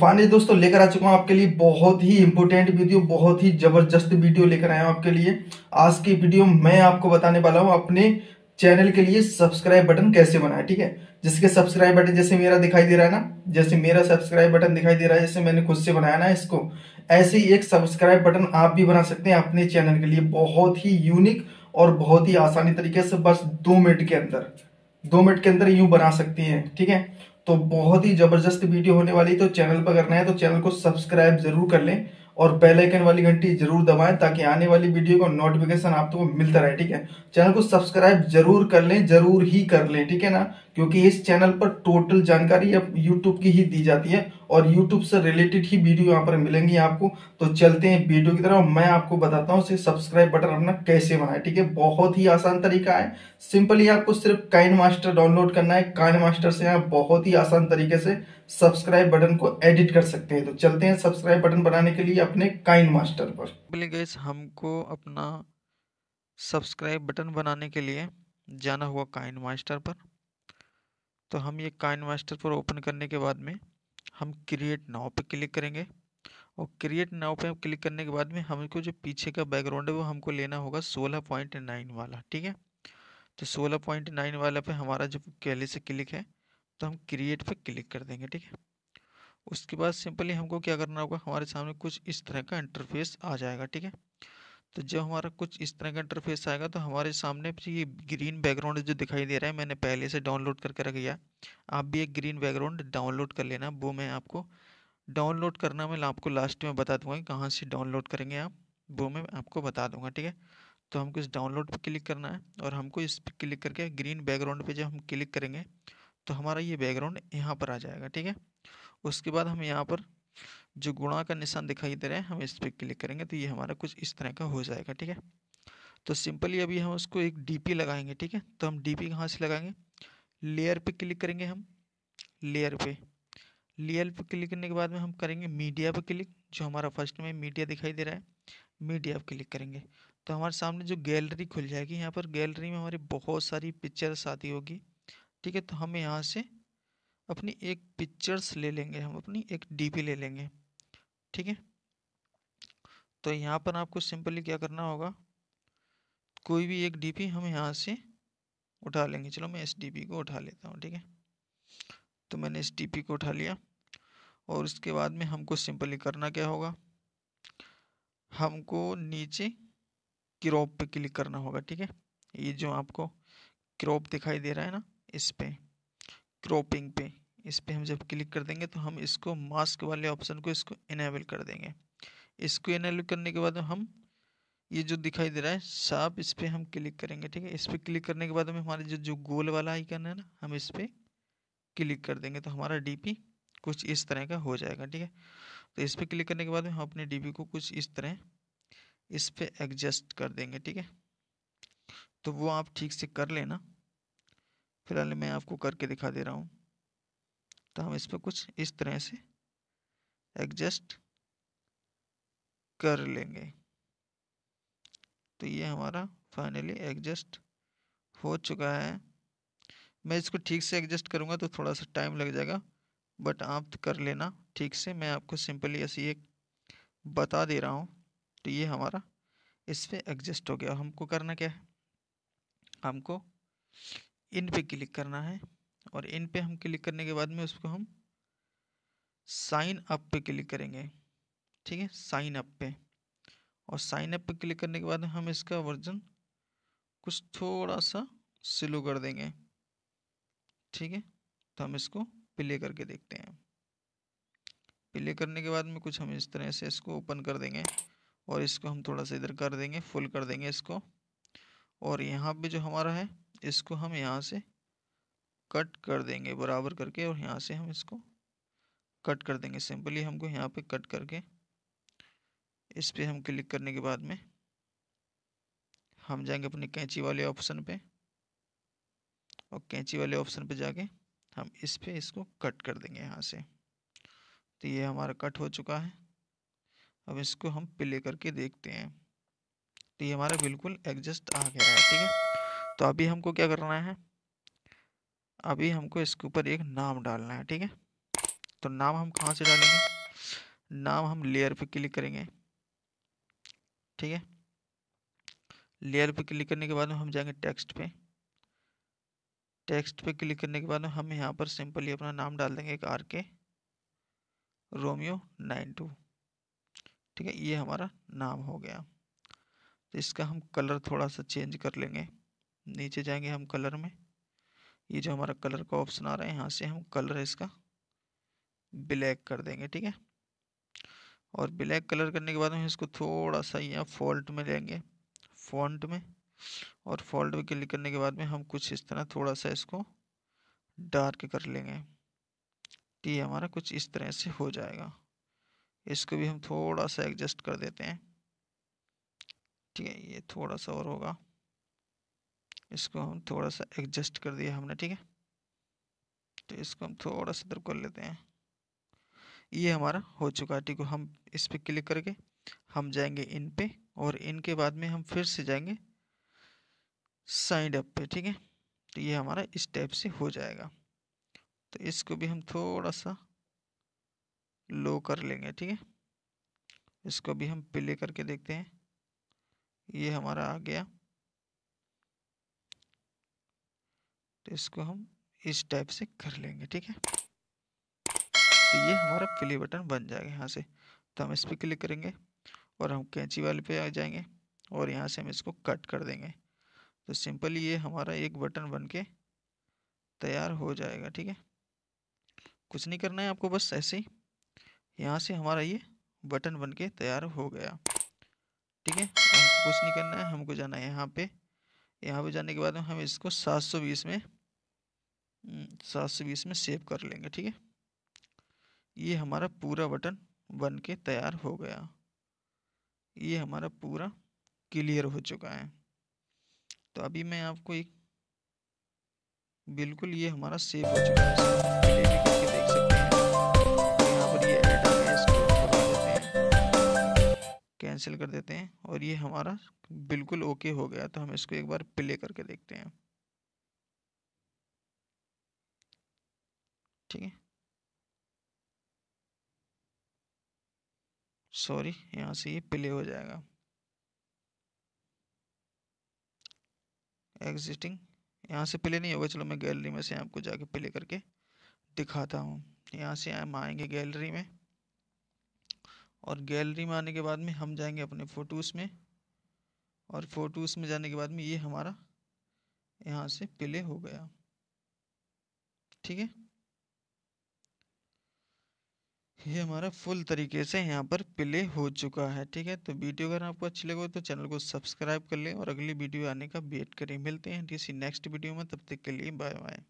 finally दोस्तों लेकर आ चुका हूँ आपके लिए बहुत ही इंपॉर्टेंट वीडियो बहुत ही जबरदस्त वीडियो लेकर आया हूँ आपके लिए आज की वीडियो मैं आपको बताने वाला हूँ अपने चैनल के लिए सब्सक्राइब बटन कैसे बनाए ठीक है जिसके सब्सक्राइब बटन जैसे मेरा दिखाई दे रहा है ना जैसे मेरा सब्सक्राइब बटन दिखाई दे रहा है जैसे मैंने खुद से बनाया ना इसको ऐसे ही एक सब्सक्राइब बटन आप भी बना सकते हैं अपने चैनल के लिए बहुत ही यूनिक और बहुत ही आसानी तरीके से बस दो मिनट के अंदर दो मिनट के अंदर यूं बना सकती हैं ठीक है तो बहुत ही जबरदस्त वीडियो होने वाली तो चैनल पर करना है तो चैनल को सब्सक्राइब जरूर कर लें और बेल आइकन वाली घंटी जरूर दबाएं ताकि आने वाली वीडियो का नोटिफिकेशन आप तो मिलता रहे ठीक है चैनल को सब्सक्राइब जरूर कर लें जरूर ही कर लें ठीक है ना क्योंकि इस चैनल पर टोटल जानकारी अब यूट्यूब की ही दी जाती है और यूट्यूब से रिलेटेड ही वीडियो यहाँ पर मिलेंगी आपको तो चलते हैं वीडियो की तरफ मैं आपको बताता हूँ सब्सक्राइब बटन अपना कैसे बनाए ठीक है बहुत ही आसान तरीका है सिंपली आपको सिर्फ काइन मास्टर डाउनलोड करना है काइन मास्टर से आप बहुत ही आसान तरीके से सब्सक्राइब बटन को एडिट कर सकते हैं तो चलते हैं सब्सक्राइब बटन बनाने के लिए अपने काइन मास्टर पर हमको अपना सब्सक्राइब बटन बनाने के लिए जाना हुआ काइन मास्टर पर तो हम ये काइन मास्टर पर ओपन करने के बाद में हम क्रिएट नाव पे क्लिक करेंगे और क्रिएट नाव पे हम क्लिक करने के बाद में हमको जो पीछे का बैकग्राउंड है वो हमको लेना होगा सोलह पॉइंट नाइन वाला ठीक है तो सोलह पॉइंट नाइन वाला पे हमारा जो पहले से क्लिक है तो हम क्रिएट पे क्लिक कर देंगे ठीक है उसके बाद सिंपली हमको क्या करना होगा हमारे सामने कुछ इस तरह का इंटरफेस आ जाएगा ठीक है तो जब हमारा कुछ इस तरह का इंटरफेस आएगा तो हमारे सामने ये ग्रीन बैकग्राउंड जो दिखाई दे रहा है मैंने पहले से डाउनलोड करके रख लिया आप भी एक ग्रीन बैकग्राउंड डाउनलोड कर लेना वो मैं आपको डाउनलोड करना मैं आपको लास्ट में बता दूंगा कहाँ से डाउनलोड करेंगे आप वो मैं आपको बता दूंगा ठीक है तो हमको इस डाउनलोड पर क्लिक करना है और हमको इस पर क्लिक करके ग्रीन बैकग्राउंड पर जब हम क्लिक करेंगे तो हमारा ये बैकग्राउंड यहाँ पर आ जाएगा ठीक है उसके बाद हम यहाँ पर जो गुणा का निशान दिखाई दे रहा है हम इस पर क्लिक करेंगे तो ये हमारा कुछ इस तरह का हो जाएगा ठीक है तो सिंपली अभी हम उसको एक डीपी लगाएंगे ठीक है तो हम डीपी कहाँ से लगाएंगे लेयर पे क्लिक करेंगे हम लेयर पे लेयर पे क्लिक करने के बाद में हम करेंगे मीडिया पे क्लिक जो हमारा फर्स्ट में मीडिया दिखाई दे रहा है मीडिया पे क्लिक करेंगे तो हमारे सामने जो गैलरी खुल जाएगी यहाँ पर गैलरी में हमारी बहुत सारी पिक्चर्स आती होगी ठीक है तो हम यहाँ से अपनी एक पिक्चर्स ले लेंगे हम अपनी एक पी ले लेंगे ठीक है तो यहाँ पर आपको सिंपली क्या करना होगा कोई भी एक डीपी हम यहाँ से उठा लेंगे चलो मैं एस डीपी को उठा लेता हूँ ठीक है तो मैंने एस डीपी को उठा लिया और उसके बाद में हमको सिंपली करना क्या होगा हमको नीचे क्रॉप पे क्लिक करना होगा ठीक है ये जो आपको क्रॉप दिखाई दे रहा है ना इस पे क्रॉपिंग पे इस पर हम जब क्लिक कर देंगे तो हम इसको मास्क वाले ऑप्शन को इसको इनेबल कर देंगे इसको इनेबल करने के बाद हम ये जो दिखाई दे रहा है साफ इस पर हम क्लिक करेंगे ठीक है इस पर क्लिक करने के बाद हमें हमारे जो जो गोल वाला आइकन है ना हम इस पर क्लिक कर देंगे तो हमारा डीपी कुछ इस तरह का हो जाएगा ठीक है तो इस पर क्लिक करने के बाद हम अपने डीपी को कुछ इस तरह इस पर एडजस्ट कर देंगे ठीक है तो वो आप ठीक से कर लेना फिलहाल मैं आपको करके दिखा दे रहा हूँ तो हम इस पर कुछ इस तरह से एडजस्ट कर लेंगे तो ये हमारा फाइनली एडजस्ट हो चुका है मैं इसको ठीक से एडजस्ट करूँगा तो थोड़ा सा टाइम लग जाएगा बट आप कर लेना ठीक से मैं आपको सिंपली ऐसे ये बता दे रहा हूँ तो ये हमारा इस पर एडजस्ट हो गया हमको करना क्या है हमको इन पे क्लिक करना है और इन पे हम क्लिक करने के बाद में उसको हम साइन अप पे क्लिक करेंगे ठीक है साइन अप पे और साइन अप पे क्लिक करने के बाद हम इसका वर्जन कुछ थोड़ा सा स्लो कर देंगे ठीक है तो हम इसको प्ले करके देखते हैं प्ले करने के बाद में कुछ हम इस तरह से इसको ओपन कर देंगे और इसको हम थोड़ा सा इधर कर देंगे फुल कर देंगे इसको और यहाँ पे जो हमारा है इसको हम यहाँ से कट कर देंगे बराबर करके और यहाँ से हम इसको कट कर देंगे सिंपली हमको यहाँ पे कट करके इस पर हम क्लिक करने के बाद में हम जाएंगे अपने कैंची वाले ऑप्शन पे और कैंची वाले ऑप्शन पे जाके हम इस पर इसको कट कर देंगे यहाँ से तो ये हमारा कट हो चुका है अब इसको हम प्ले करके देखते हैं तो ये हमारा बिल्कुल एडजस्ट आ गया है ठीक है तो अभी हमको क्या करना है अभी हमको इसके ऊपर एक नाम डालना है ठीक है तो नाम हम कहाँ से डालेंगे नाम हम लेयर पे क्लिक करेंगे ठीक है लेयर पे क्लिक करने के बाद हम जाएंगे टेक्स्ट पे टेक्स्ट पे क्लिक करने के बाद हम यहाँ पर सिंपली अपना नाम डाल देंगे एक आर के रोमियो नाइन टू ठीक है ये हमारा नाम हो गया तो इसका हम कलर थोड़ा सा चेंज कर लेंगे नीचे जाएंगे हम कलर में ये जो हमारा कलर का ऑप्शन आ रहा है यहाँ से हम कलर इसका ब्लैक कर देंगे ठीक है और ब्लैक कलर करने के बाद हम इसको थोड़ा सा यहाँ फॉल्ट में लेंगे फॉन्ट में और फॉल्ट में क्लिक करने के बाद में हम कुछ इस तरह थोड़ा सा इसको डार्क कर लेंगे तो ये हमारा कुछ इस तरह से हो जाएगा इसको भी हम थोड़ा सा एडजस्ट कर देते हैं ठीक है ये थोड़ा सा और होगा इसको हम थोड़ा सा एडजस्ट कर दिया हमने ठीक है तो इसको हम थोड़ा सा इधर कर लेते हैं ये हमारा हो चुका है ठीक है हम इस पर क्लिक करके हम जाएंगे इन पे और इनके बाद में हम फिर से जाएंगे साइड अप पे ठीक है तो ये हमारा इस टाइप से हो जाएगा तो इसको भी हम थोड़ा सा लो कर लेंगे ठीक है इसको भी हम प्ले करके देखते हैं ये हमारा आ गया तो इसको हम इस टाइप से कर लेंगे ठीक है तो ये हमारा प्ले बटन बन जाएगा यहाँ से तो हम इस पर क्लिक करेंगे और हम कैंची वाले पे आ जाएंगे और यहाँ से हम इसको कट कर देंगे तो सिंपल ये हमारा एक बटन बन के तैयार हो जाएगा ठीक है कुछ नहीं करना है आपको बस ऐसे ही यहाँ से हमारा ये बटन बन के तैयार हो गया ठीक है कुछ नहीं करना है हमको जाना है यहाँ पे यहाँ पे जाने के बाद हम इसको 720 में सात सौ बीस में सेव कर लेंगे ठीक है ये हमारा पूरा बटन बन के तैयार हो गया ये हमारा पूरा क्लियर हो चुका है तो अभी मैं आपको एक बिल्कुल ये हमारा सेव हो चुका है कैंसिल कर देते हैं और ये हमारा बिल्कुल ओके हो गया तो हम इसको एक बार प्ले करके देखते हैं ठीक है सॉरी यहाँ से ये प्ले हो जाएगा एग्जिस्टिंग यहाँ से प्ले नहीं होगा चलो मैं गैलरी में से आपको जाके प्ले करके दिखाता हूँ यहाँ से हम आएंगे गैलरी में और गैलरी में आने के बाद में हम जाएंगे अपने फ़ोटोज़ में और फ़ोटोज़ में जाने के बाद में ये हमारा यहाँ से प्ले हो गया ठीक है ये हमारा फुल तरीके से यहाँ पर प्ले हो चुका है ठीक है तो वीडियो अगर आपको अच्छी लगे तो चैनल को सब्सक्राइब कर लें और अगली वीडियो आने का वेट करें मिलते हैं किसी नेक्स्ट वीडियो में तब तक के लिए बाय बाय